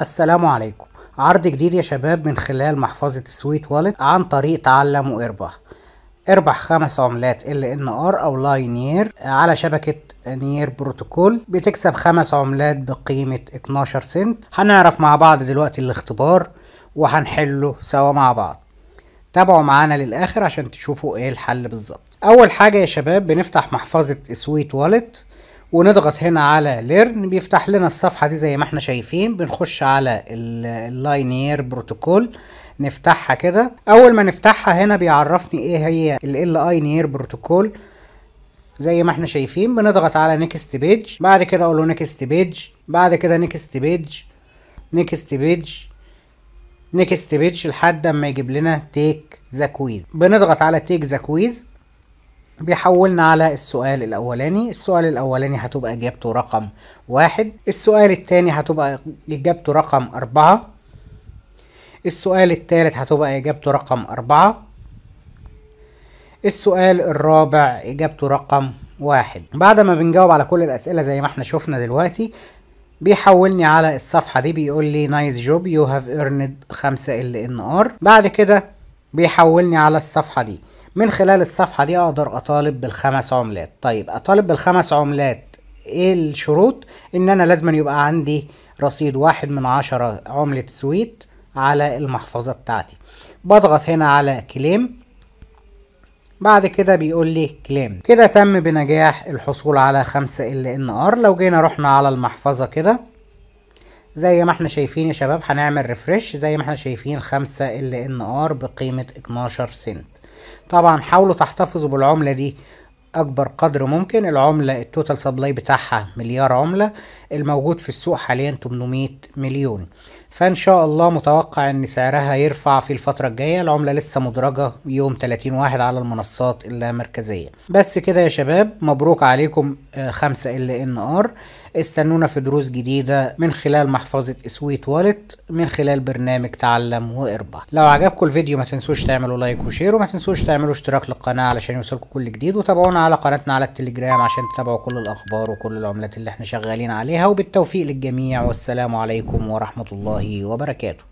السلام عليكم عرض جديد يا شباب من خلال محفظة سويت والت عن طريق تعلم واربح اربح خمس عملات ال ان ار او لاينير على شبكة نير بروتوكول بتكسب خمس عملات بقيمة 12 سنت هنعرف مع بعض دلوقتي الاختبار وهنحله سوا مع بعض تابعوا معانا للاخر عشان تشوفوا ايه الحل بالظبط اول حاجة يا شباب بنفتح محفظة سويت والت ونضغط هنا على ليرن بيفتح لنا الصفحة دي زي ما احنا شايفين بنخش على اللاينير بروتوكول نفتحها كده اول ما نفتحها هنا بيعرفني ايه هي ال اي نير بروتوكول زي ما احنا شايفين بنضغط على نيكست بيج بعد كده اقول له نيكست بيج بعد كده نيكست بيج نيكست بيج نيكست بيج لحد اما يجيب لنا تيك ذا كويز بنضغط على تيك ذا كويز بيحولنا على السؤال الأولاني السؤال الأولاني هتبقى إجابته رقم واحد السؤال التاني هتبقى إجابته رقم أربعة السؤال التالت هتبقى إجابته رقم أربعة السؤال الرابع إجابته رقم واحد بعد ما بنجاوب على كل الأسئلة زي ما احنا شفنا دلوقتي بيحولني على الصفحة دي بيقول لي نايس جوب يو هاف ارند 5 ال ان ار بعد كده بيحولني على الصفحة دي من خلال الصفحة دي اقدر اطالب بالخمس عملات طيب اطالب بالخمس عملات ايه الشروط ان انا لازم يبقى عندي رصيد واحد من عشرة عملة سويت على المحفظة بتاعتي بضغط هنا على كليم بعد كده بيقول لي كليم كده تم بنجاح الحصول على خمسة ال ان ار لو جينا رحنا على المحفظة كده زي ما احنا شايفين يا شباب هنعمل ريفرش زي ما احنا شايفين خمسة ال ان ار بقيمة 12 سنت طبعا حاولوا تحتفظوا بالعملة دي اكبر قدر ممكن العمله التوتال سبلاي بتاعها مليار عمله الموجود في السوق حاليا 800 مليون فان شاء الله متوقع ان سعرها يرفع في الفتره الجايه العمله لسه مدرجه يوم 30 واحد على المنصات اللامركزيه بس كده يا شباب مبروك عليكم 5 آه، ال ان ار استنونا في دروس جديده من خلال محفظه سويت والت من خلال برنامج تعلم واربح لو عجبكم الفيديو ما تنسوش تعملوا لايك وشير وما تنسوش تعملوا اشتراك للقناه علشان يوصلكم كل جديد وتابعونا على قناتنا على التليجرام عشان تتابعوا كل الأخبار وكل العملات اللي احنا شغالين عليها وبالتوفيق للجميع والسلام عليكم ورحمة الله وبركاته